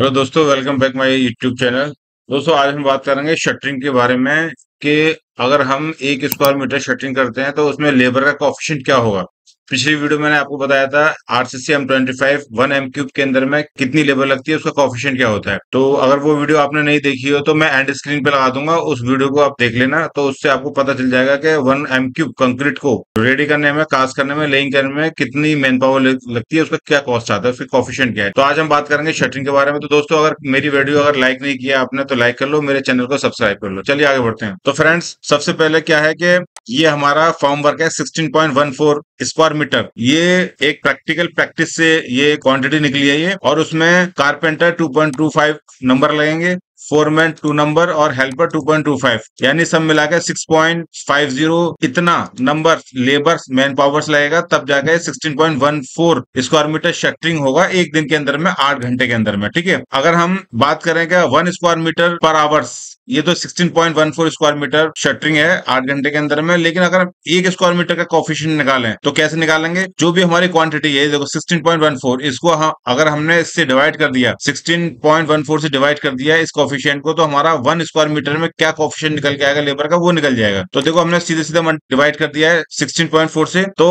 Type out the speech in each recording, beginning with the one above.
hello दोस्तों welcome back my YouTube channel दोस्तों आज हम बात करेंगे शटरिंग के बारे में कि अगर हम एक स्क्वायर मीटर शटरिंग करते हैं तो उसमें लेबर का ऑप्शन क्या होगा पिछली वीडियो मैंने आपको बताया था RCC M twenty five one M cube के अंदर में कितनी लेबर लगती है उसका कॉफिशियंट क्या होता है तो अगर वो वीडियो आपने नहीं देखी हो तो मैं एंड स्क्रीन पे लगा दूंगा उस वीडियो को आप देख लेना तो उससे आपको पता चल जाएगा कि वन एम क्यूब कंक्रीट को रेडी करने में कास्ट करने में लेइंग करने में कितनी मैन पावर लगती है उसका क्या कॉस्ट आता है उसका कॉफिशियंट क्या है तो आज हम बात करेंगे शटरिंग के बारे में तो दोस्तों अगर मेरी वीडियो अगर लाइक नहीं किया आपने तो लाइक कर लो मेरे चैनल को सब्सक्राइब कर लो चलिए आगे बढ़ते हैं तो फ्रेंड्स सबसे पहले क्या है की ये हमारा फॉर्म वर्क है 16.14 स्क्वायर मीटर ये एक प्रैक्टिकल प्रैक्टिस से ये क्वांटिटी निकली है ये और उसमें कारपेंटर 2.25 नंबर लगेंगे फोरमैन टू नंबर और हेल्पर 2.25 यानी सब मिलाकर 6.50 इतना नंबर लेबर मैन पावर्स लगेगा तब जाकर 16.14 स्क्वायर मीटर शटरिंग होगा एक दिन के अंदर में आठ घंटे के अंदर में ठीक है अगर हम बात करेंगे वन स्क्वायर मीटर पर आवर्स ये तो 16.14 स्क्वायर मीटर शटरिंग है आठ घंटे के अंदर में लेकिन अगर एक स्क्वायर मीटर का कॉफिशियन निकालें तो कैसे निकालेंगे जो भी हमारी क्वांटिटी है देखो 16.14 इसको हाँ, अगर हमने इससे डिवाइड कर दिया 16.14 से डिवाइड कर दिया इस कॉफिशियंट को तो हमारा वन स्क्वायर मीटर में क्या कॉफिशियंट निकल के आएगा लेबर का वो निकल जाएगा तो देखो हमने सीधे सीधे डिवाइड कर दिया है सिक्सटीन से तो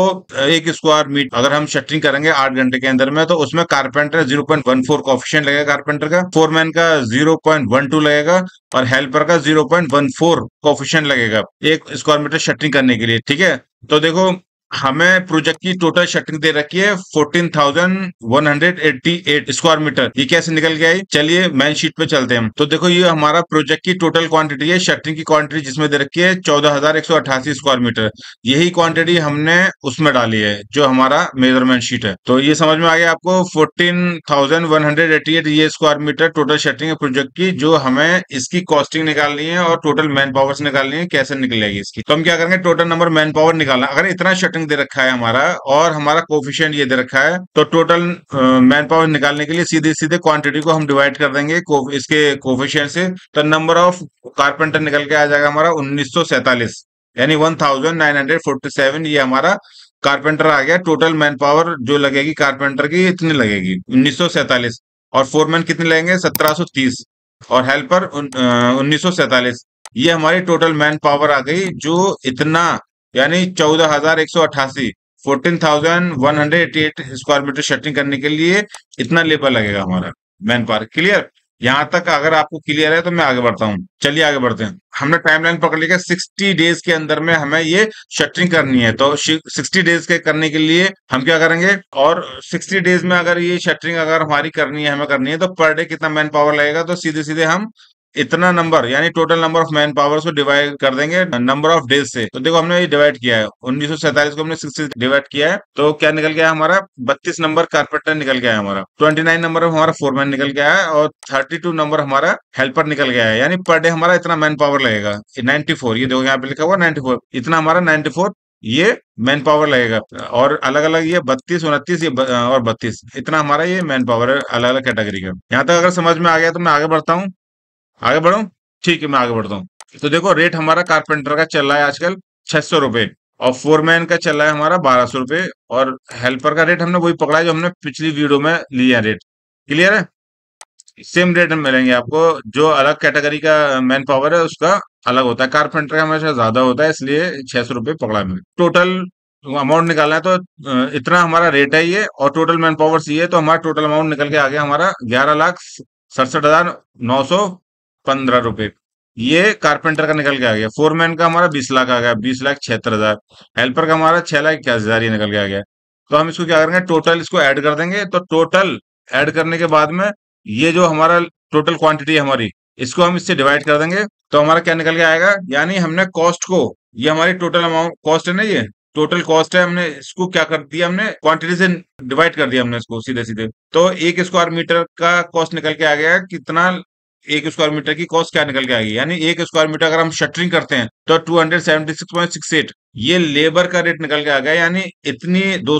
एक स्क्वायर मीटर अगर हम शटरिंग करेंगे आठ घंटे के अंदर में तो उसमें carpenter zero point one four coefficient लगेगा कारपेंटर का फोरमैन का जीरो पॉइंट वन टू लगेगा और हेल्पर का zero point one four coefficient लगेगा एक स्क्वायर मीटर शटरिंग करने के लिए ठीक है तो देखो हमें प्रोजेक्ट की टोटल शटरिंग दे रखी है 14,188 स्क्वायर मीटर ये कैसे निकल गया है चलिए मैन शीट पे चलते हैं तो देखो ये हमारा प्रोजेक्ट की टोटल क्वांटिटी है शटरिंग की क्वांटिटी जिसमें दे रखी है 14,188 स्क्वायर मीटर यही क्वांटिटी हमने उसमें डाली है जो हमारा मेजरमेंट शीट है तो ये समझ में आ गया आपको फोर्टीन ये स्क्वायर मीटर टोटल शटरिंग है प्रोजेक्ट की जो हमें इसकी कॉस्टिंग निकालनी है और टोटल मैन पावर निकालनी है कैसे निकलेगी इसकी तो हम क्या करेंगे टोटल नंबर मैन पावर निकालना अगर इतना शटरिंग फंक्शन दे रखा है हमारा और हमारा कोफिशियंट ये दे रखा है तो टोटल मैन पावर निकालने के लिए सीधे सीधे क्वांटिटी को हम डिवाइड कर देंगे इसके कोफिशियंट से तो नंबर ऑफ कारपेंटर निकल के आ जाएगा हमारा उन्नीस यानी वन ये हमारा कारपेंटर आ गया टोटल मैन पावर जो लगेगी कारपेंटर की इतनी लगेगी उन्नीस और फोरमैन कितने लगेंगे सत्रह और हेल्पर उन्नीस ये हमारी टोटल मैन पावर आ गई जो इतना यानी चौदह हजार एक सौ अट्ठासी fourteen thousand one hundred eighty eight square metre shuttering करने के लिए इतना लेबर लगेगा हमारा मैन पावर क्लियर यहाँ तक अगर आपको क्लियर है तो मैं आगे बढ़ता हूँ चलिए आगे बढ़ते हैं हमने टाइमलाइन पकड़ लिया सिक्सटी डेज के अंदर में हमें ये शटरिंग करनी है तो सिक्सटी डेज के करने के लिए हम क्या करेंगे और सिक्सटी डेज में अगर ये शटरिंग अगर हमारी करनी है हमें करनी है तो पर डे कितना मैन पावर लगेगा तो सीधे सीधे हम इतना नंबर यानी total number of man power को डिवाइड कर देंगे नंबर ऑफ डेज से तो देखो हमने ये डिवाइड किया है उन्नीस को हमने सिक्स डिवाइड किया है तो क्या निकल गया हमारा बत्तीस नंबर कारपेंटर निकल गया है हमारा ट्वेंटी नाइन नंबर हमारा फोरमैन निकल गया है और थर्टी टू नंबर हमारा हेल्पर निकल गया है यानी पर डे हमारा इतना मैन पावर लगेगा नाइन्टी फोर ये देखो यहाँ पे लिखा हुआ नाइन्टी फोर इतना हमारा नाइन्टी फोर ये मैन पावर लगेगा और अलग अलग ये बत्तीस उनतीस ये और बत्तीस इतना हमारा ये मैन पावर है अलग अलग कैटेगरी का यहाँ तक अगर समझ में आ गया तो मैं आगे बढ़ता हूँ आगे बढ़ो ठीक है मैं आगे बढ़ता हूँ तो देखो रेट हमारा कारपेंटर का चल रहा है आजकल छह सौ रुपए और फोरमैन का चल रहा है हमारा बारह सौ रुपए और हेल्पर का रेट हमने वही पकड़ा है जो हमने पिछली वीडियो में लिया है रेट क्लियर है सेम रेट में मिलेंगे आपको जो अलग कैटेगरी का मैन पावर है उसका अलग होता है कारपेंटर का हमेशा ज्यादा होता है इसलिए छह सौ रुपये पकड़ा मैंने टोटल अमाउंट निकालना है तो इतना हमारा रेट है ये और टोटल मैन पावर ये तो हमारा टोटल अमाउंट निकल के आ गया हमारा ग्यारह लाख सड़सठ हजार नौ सौ पंद्रह रुपए ये कारपेंटर का निकल के आ गया फोरमैन का हमारा बीस लाख आ गया बीस लाख छिहत्तर हजार हेल्पर का हमारा छह लाख इक्यासी हजार ये निकल के आ गया तो हम इसको क्या करेंगे टोटल इसको ऐड कर देंगे तो टोटल ऐड करने के बाद में ये जो हमारा टोटल क्वांटिटी है हमारी इसको हम इससे डिवाइड कर देंगे तो हमारा क्या निकल के आएगा यानी हमने कॉस्ट को ये हमारी टोटल अमाउंट कॉस्ट है ना ये टोटल कॉस्ट है हमने इसको क्या कर दिया हमने क्वांटिटी से डिवाइड कर दिया हमने इसको सीधे सीधे तो एक स्क्वायर मीटर का कॉस्ट निकल के आ गया कितना एक स्क्वायर मीटर की कॉस्ट क्या निकल के आएगी यानी एक स्क्वायर मीटर अगर हम शटरिंग करते हैं तो 276.68 ये लेबर का रेट निकल के आ गया यानी इतनी दो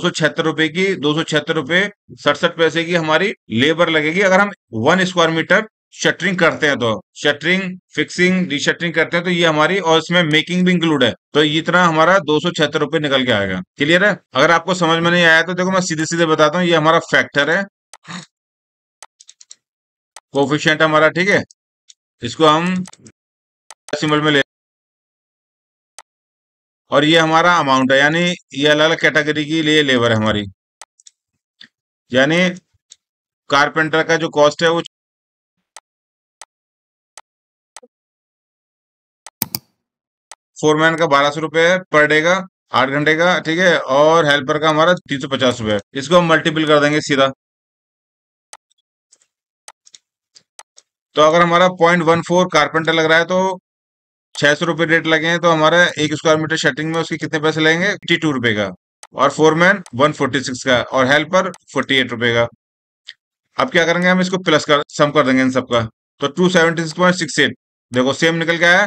रुपए की दो रुपए सड़सठ पैसे की हमारी लेबर लगेगी अगर हम वन स्क्वायर मीटर शटरिंग करते हैं तो शटरिंग फिक्सिंग रीशटरिंग करते हैं तो ये हमारी और इसमें मेकिंग भी इंक्लूड है तो इतना हमारा दो सौ छिहत्तर रुपए निकल के आएगा क्लियर है अगर आपको समझ में नहीं आया तो देखो मैं सीधे सीधे बताता हूँ ये हमारा फैक्टर है कोफिशियंट हमारा ठीक है इसको हम सिंबल में ले और ये हमारा अमाउंट है यानी ये अलग अलग कैटेगरी की लिए लेबर है हमारी यानी कारपेंटर का जो कॉस्ट है वो फोरमैन का बारह सौ रुपये पर डे का आठ घंटे का ठीक है और हेल्पर का हमारा तीन सौ पचास रुपये इसको हम मल्टीपल कर देंगे सीधा तो अगर हमारा पॉइंट वन फोर कारपेंटर लग रहा है तो छह सौ रुपए रेट लगे हैं तो हमारा एक स्क्वायर मीटर शटिंग में उसके कितने पैसे लगेंगे एट्टी टू रुपये का और फोरमैन वन फोर्टी सिक्स का और हेल्पर फोर्टी एट रुपए का अब क्या करेंगे हम इसको प्लस कर सम कर देंगे इन सबका तो two seventy six point six eight देखो सेम निकल के आया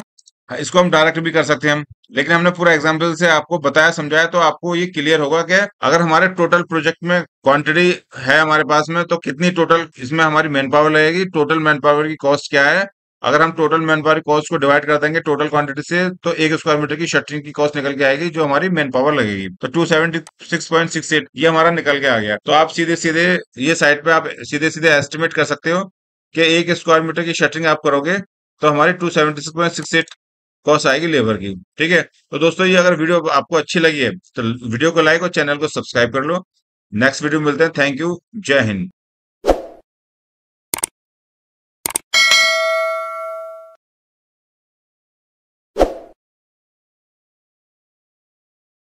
हाँ, इसको हम डायरेक्ट भी कर सकते हैं हम लेकिन हमने पूरा एग्जाम्पल से आपको बताया समझाया तो आपको ये क्लियर होगा कि अगर हमारे टोटल प्रोजेक्ट में क्वांटिटी है हमारे पास में तो कितनी टोटल इसमें हमारी मैन पावर लगेगी टोटल मैन पावर की कॉस्ट क्या है अगर हम टोटल मैन पावर कॉस्ट को डिवाइड कर देंगे टोटल क्वांटिटी से तो एक स्क्वायर मीटर की शटरिंग की कॉस्ट निकल के आएगी जो हमारी मैन पावर लगेगी तो 276.68 ये हमारा निकल के आ गया तो आप सीधे सीधे ये साइड पे आप सीधे सीधे एस्टिमेट कर सकते हो कि एक स्क्वायर मीटर की शटरिंग आप करोगे तो हमारी टू कॉस्ट आएगी लेबर की ठीक है तो दोस्तों ये अगर वीडियो आपको अच्छी लगी है तो वीडियो को लाइक और चैनल को सब्सक्राइब कर लो नेक्स्ट वीडियो मिलते हैं थैंक यू जय हिंद